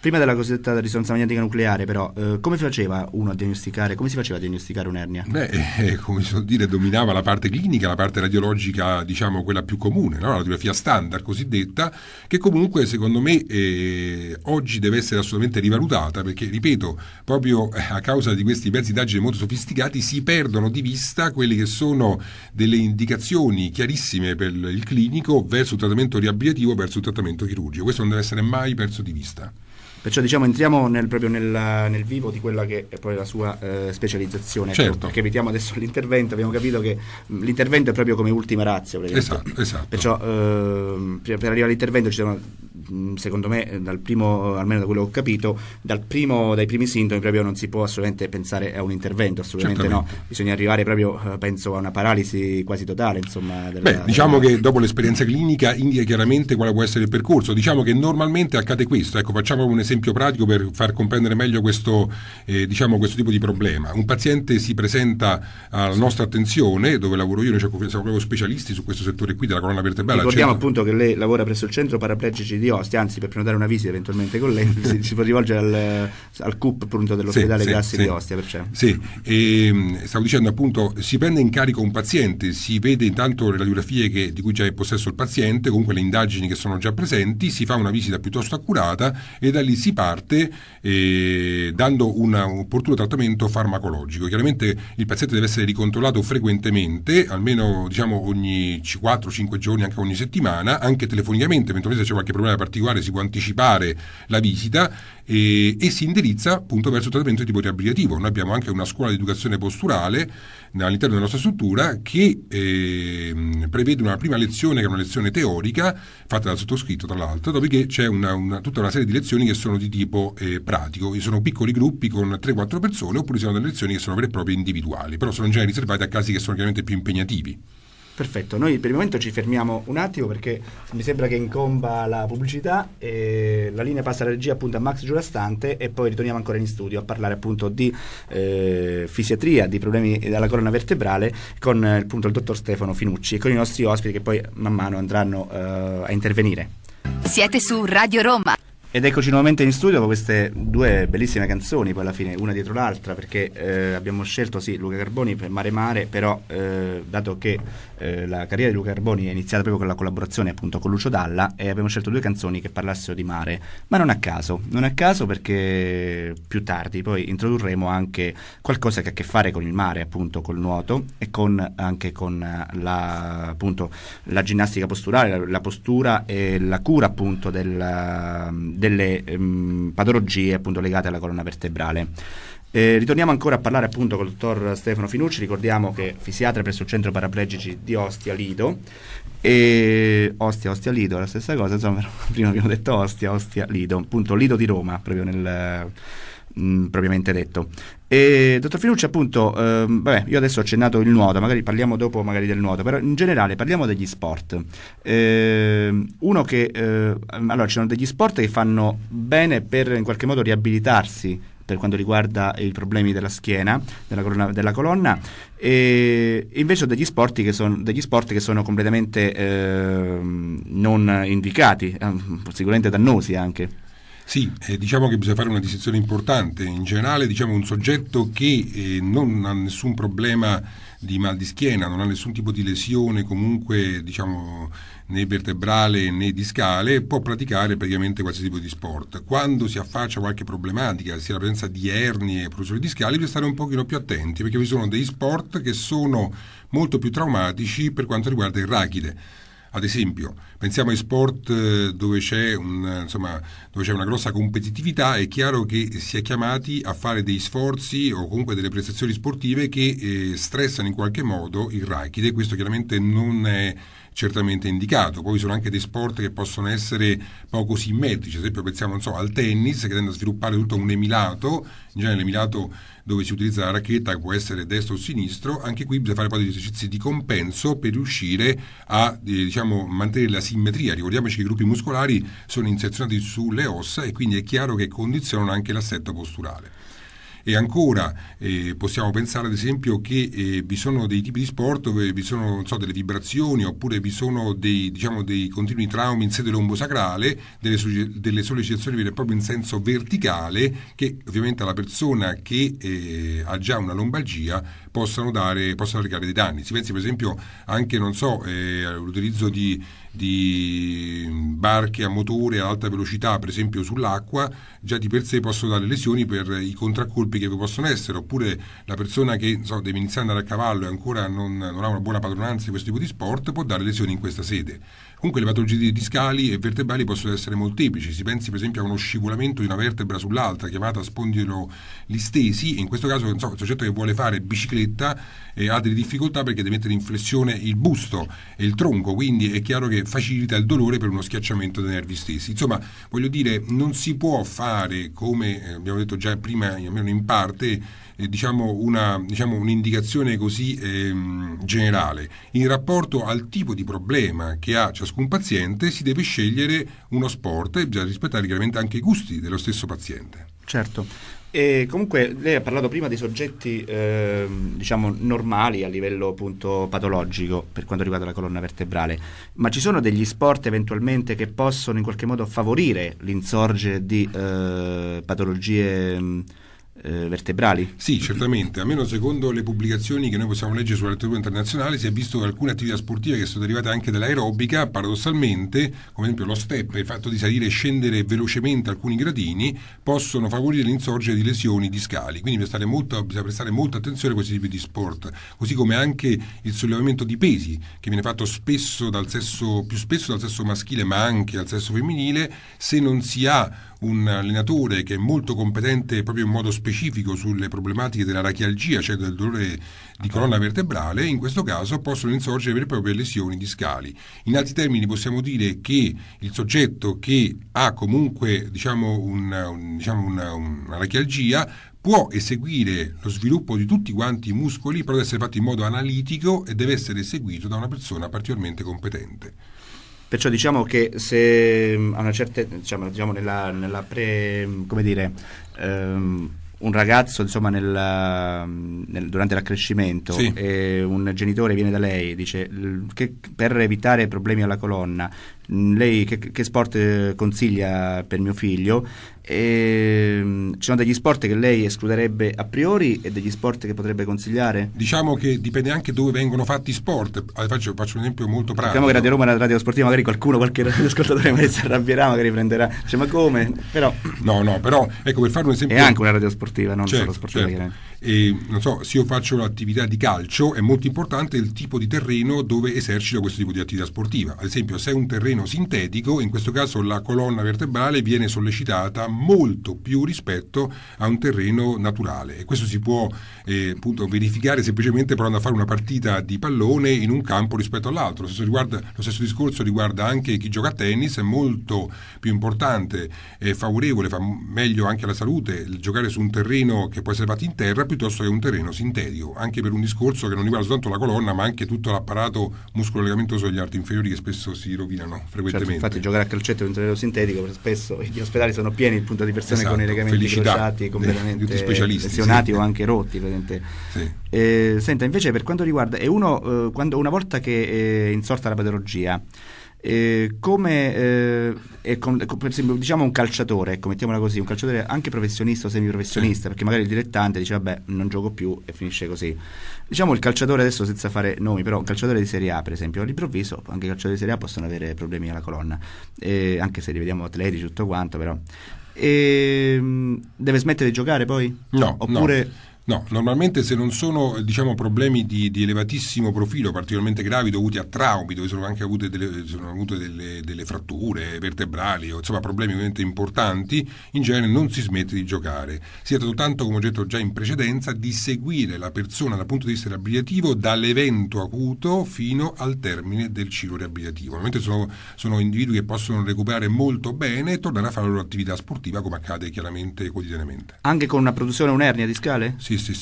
Prima della cosiddetta risonanza magnetica nucleare, però, eh, come faceva uno a diagnosticare? Come si faceva a diagnosticare un'ernia? Beh, eh, eh come si so dire, dominava la parte clinica, la parte radiologica, diciamo quella più comune, no? la radiografia standard cosiddetta, che comunque secondo me eh, oggi deve essere assolutamente rivalutata perché, ripeto, proprio eh, a causa di questi pezzi d'agile molto sofisticati si perdono di vista quelle che sono delle indicazioni chiarissime per il clinico verso il trattamento riabilitativo, verso il trattamento chirurgico. Questo non deve essere mai perso di vista. Perciò diciamo entriamo nel, proprio nella, nel, vivo di quella che è poi la sua eh, specializzazione. Certo. Ecco, perché evitiamo adesso l'intervento, abbiamo capito che l'intervento è proprio come ultima razza. Esatto, esatto. Perciò eh, per arrivare all'intervento ci sono Mm, secondo me, eh, dal primo, almeno da quello che ho capito, primo, dai primi sintomi proprio non si può assolutamente pensare a un intervento, assolutamente Certamente. no, bisogna arrivare proprio, eh, penso, a una paralisi quasi totale. Insomma, della, Beh, diciamo della... che dopo l'esperienza clinica indica chiaramente quale può essere il percorso, diciamo che normalmente accade questo, ecco facciamo un esempio pratico per far comprendere meglio questo, eh, diciamo, questo tipo di problema. Un paziente si presenta alla nostra attenzione, dove lavoro io, noi siamo proprio specialisti su questo settore qui della colonna vertebrale. Ricordiamo appunto che lei lavora presso il centro paraplegici di Ostia costi, anzi per prenotare una visita eventualmente con lei si, si può rivolgere al, al CUP appunto, dell'ospedale sì, Gassi sì, di Ostia. Perciò. Sì, e, ehm, stavo dicendo appunto si prende in carico un paziente, si vede intanto le radiografie che, di cui già è possesso il paziente, comunque le indagini che sono già presenti, si fa una visita piuttosto accurata e da lì si parte eh, dando un opportuno trattamento farmacologico. Chiaramente il paziente deve essere ricontrollato frequentemente, almeno diciamo ogni 4-5 giorni, anche ogni settimana, anche telefonicamente, eventualmente se c'è qualche problema particolare particolare si può anticipare la visita e, eh, e si indirizza appunto verso il trattamento di tipo riabilitativo. Noi abbiamo anche una scuola di educazione posturale all'interno della nostra struttura che eh, prevede una prima lezione che è una lezione teorica fatta dal sottoscritto tra l'altro, dopodiché c'è una, una, tutta una serie di lezioni che sono di tipo eh, pratico, Ci sono piccoli gruppi con 3-4 persone oppure sono delle lezioni che sono vere e proprie individuali, però sono in genere riservate a casi che sono chiaramente più impegnativi. Perfetto, noi per il momento ci fermiamo un attimo perché mi sembra che incomba la pubblicità, la linea passa alla regia appunto a Max Giurastante e poi ritorniamo ancora in studio a parlare appunto di eh, fisiatria, di problemi dalla colonna vertebrale con eh, appunto il dottor Stefano Finucci e con i nostri ospiti che poi man mano andranno eh, a intervenire. Siete su Radio Roma. Ed eccoci nuovamente in studio con queste due bellissime canzoni, poi alla fine una dietro l'altra, perché eh, abbiamo scelto sì Luca Carboni per Mare Mare, però eh, dato che eh, la carriera di Luca Carboni è iniziata proprio con la collaborazione appunto con Lucio Dalla, e abbiamo scelto due canzoni che parlassero di mare, ma non a caso, non a caso perché più tardi poi introdurremo anche qualcosa che ha a che fare con il mare, appunto col nuoto e con, anche con eh, la, appunto, la ginnastica posturale, la, la, postura e la cura appunto del delle ehm, patologie appunto legate alla colonna vertebrale. Eh, ritorniamo ancora a parlare appunto con il dottor Stefano Finucci, ricordiamo che è fisiatra presso il centro paraplegici di Ostia Lido e Ostia, Ostia Lido la stessa cosa, insomma prima abbiamo detto Ostia, Ostia Lido, appunto Lido di Roma proprio nel Mm, propriamente detto. E, dottor Finucci, appunto, ehm, vabbè, io adesso ho accennato il nuoto, magari parliamo dopo magari del nuoto, però in generale parliamo degli sport. Eh, uno che, eh, allora, ci sono degli sport che fanno bene per in qualche modo riabilitarsi per quanto riguarda i problemi della schiena, della colonna, della colonna e invece degli sport che, son, degli sport che sono completamente eh, non indicati, ehm, sicuramente dannosi anche. Sì, eh, diciamo che bisogna fare una distinzione importante. In generale, diciamo un soggetto che eh, non ha nessun problema di mal di schiena, non ha nessun tipo di lesione comunque diciamo né vertebrale né discale, può praticare praticamente qualsiasi tipo di sport. Quando si affaccia qualche problematica, sia la presenza di ernie e protrusioni discali, bisogna stare un pochino più attenti perché vi sono dei sport che sono molto più traumatici per quanto riguarda il rachide ad esempio, pensiamo ai sport eh, dove c'è, un, insomma, dove c'è, una grossa competitività, è chiaro che si è chiamati a fare dei sforzi o comunque delle prestazioni sportive che eh, stressano in qualche modo il racket e questo chiaramente non è certamente indicato. Poi ci sono anche dei sport che possono essere poco simmetrici, ad esempio pensiamo so, al tennis che tende a sviluppare tutto un emilato, in genere l'emilato dove si utilizza la racchetta che può essere destro o sinistro, anche qui bisogna fare poi degli esercizi di compenso per riuscire a eh, diciamo, mantenere la simmetria. Ricordiamoci che i gruppi muscolari sono inserzionati sulle ossa e quindi è chiaro che condizionano anche l'assetto posturale. E ancora eh, possiamo pensare ad esempio che eh, vi sono dei tipi di sport dove vi sono so, delle vibrazioni oppure vi sono dei, diciamo, dei continui traumi in sede lombosacrale, delle, delle sollecitazioni vere e proprie in senso verticale che ovviamente alla persona che eh, ha già una lombalgia possano, dare, possano arrecare dei danni. Si pensi per esempio anche so, eh, all'utilizzo di di barche a motore ad alta velocità, per esempio sull'acqua, già di per sé possono dare lesioni per i contraccolpi che possono essere, oppure la persona che so, deve iniziare ad andare a cavallo e ancora non, non, ha una buona padronanza di questo tipo di sport può dare lesioni in questa sede. Comunque le patologie discali e vertebrali possono essere molteplici, si pensi per esempio a uno scivolamento di una vertebra sull'altra chiamata spondilolistesi e in questo caso so, il soggetto che vuole fare bicicletta eh, ha delle difficoltà perché deve mettere in flessione il busto e il tronco, quindi è chiaro che facilita il dolore per uno schiacciamento dei nervi stessi. Insomma, voglio dire, non si può fare come eh, abbiamo detto già prima, almeno in parte eh, diciamo una, diciamo un'indicazione così ehm, generale. In rapporto al tipo di problema che ha ciascun paziente si deve scegliere uno sport e bisogna rispettare chiaramente anche i gusti dello stesso paziente. Certo. E comunque lei ha parlato prima dei soggetti eh, diciamo normali a livello appunto patologico per quanto riguarda la colonna vertebrale, ma ci sono degli sport eventualmente che possono in qualche modo favorire l'insorgere di eh, patologie ehm, eh, vertebrali? Sì, certamente, almeno secondo le pubblicazioni che noi possiamo leggere sulla letteratura internazionale si è visto che alcune attività sportive che sono derivate anche dall'aerobica, paradossalmente, come ad esempio lo step, il fatto di salire e scendere velocemente alcuni gradini, possono favorire l'insorgere di lesioni discali, quindi bisogna, molto, bisogna prestare molta attenzione a questi tipi di sport, così come anche il sollevamento di pesi, che viene fatto spesso dal sesso, più spesso dal sesso maschile ma anche dal sesso femminile, se non si ha un allenatore che è molto competente proprio in modo specifico sulle problematiche della rachialgia, cioè del dolore di colonna vertebrale, in questo caso possono insorgere vere e proprie lesioni discali. In altri termini possiamo dire che il soggetto che ha comunque diciamo, un, un, diciamo una, una rachialgia può eseguire lo sviluppo di tutti quanti i muscoli, però deve essere fatto in modo analitico e deve essere eseguito da una persona particolarmente competente. Perciò diciamo che se mm, a una certa, diciamo, diciamo nella, nella pre, mm, come dire, ehm, un ragazzo insomma nel, mm, nel, durante l'accrescimento sì. e un genitore viene da lei e dice che per evitare problemi alla colonna lei che, che, sport consiglia per mio figlio? E, ehm, ci sono degli sport che lei escluderebbe a priori e degli sport che potrebbe consigliare? Diciamo che dipende anche dove vengono fatti sport. Eh, faccio, faccio un esempio molto pratico. Diciamo che Radio Roma è una radio sportiva, magari qualcuno, qualche ascoltatore magari si arrabbierà, magari prenderà. Dice, ma come? Però... No, no, però ecco per fare un esempio. È anche una radio sportiva, non certo, solo sportiva. Certo. E, non so, se io faccio un'attività di calcio è molto importante il tipo di terreno dove esercito questo tipo di attività sportiva. Ad esempio, se è un terreno terreno sintetico, in questo caso la colonna vertebrale viene sollecitata molto più rispetto a un terreno naturale e questo si può eh, appunto, verificare semplicemente provando a fare una partita di pallone in un campo rispetto all'altro. Lo stesso, riguarda, lo stesso discorso riguarda anche chi gioca a tennis, è molto più importante, e favorevole, fa meglio anche alla salute giocare su un terreno che può essere fatto in terra piuttosto che un terreno sintetico, anche per un discorso che non riguarda soltanto la colonna ma anche tutto l'apparato muscolo-legamentoso degli arti inferiori che spesso si rovinano frequentemente. Certo, infatti giocare a calcetto in un terreno sintetico spesso gli ospedali sono pieni di punta di persone esatto, con i esatto, legamenti felicità, crociati completamente lesionati sì, o anche rotti. Sì. Eh, senta, invece per quanto riguarda, uno, eh, quando, una volta che è eh, insorta la patologia, eh, come eh, eh, con, diciamo un calciatore, ecco, mettiamola così, un calciatore anche professionista o semiprofessionista, sì. perché magari il dilettante dice vabbè non gioco più e finisce così. Diciamo il calciatore adesso senza fare nomi, però un calciatore di Serie A per esempio, all'improvviso anche i calciatori di Serie A possono avere problemi alla colonna, anche se li vediamo atletici tutto quanto però. E, ehm, deve smettere di giocare poi? No. Oppure... No No, normalmente se non sono diciamo, problemi di, di, elevatissimo profilo, particolarmente gravi, dovuti a traumi, dove sono anche avute delle, sono avute delle, delle fratture vertebrali o insomma problemi ovviamente importanti, in genere non si smette di giocare. Si tratta tanto, come ho detto già in precedenza, di seguire la persona dal punto di vista riabilitativo dall'evento acuto fino al termine del ciclo riabilitativo. Normalmente sono, sono individui che possono recuperare molto bene e tornare a fare la loro attività sportiva come accade chiaramente quotidianamente. Anche con una produzione, un'ernia di scale? Sì, this is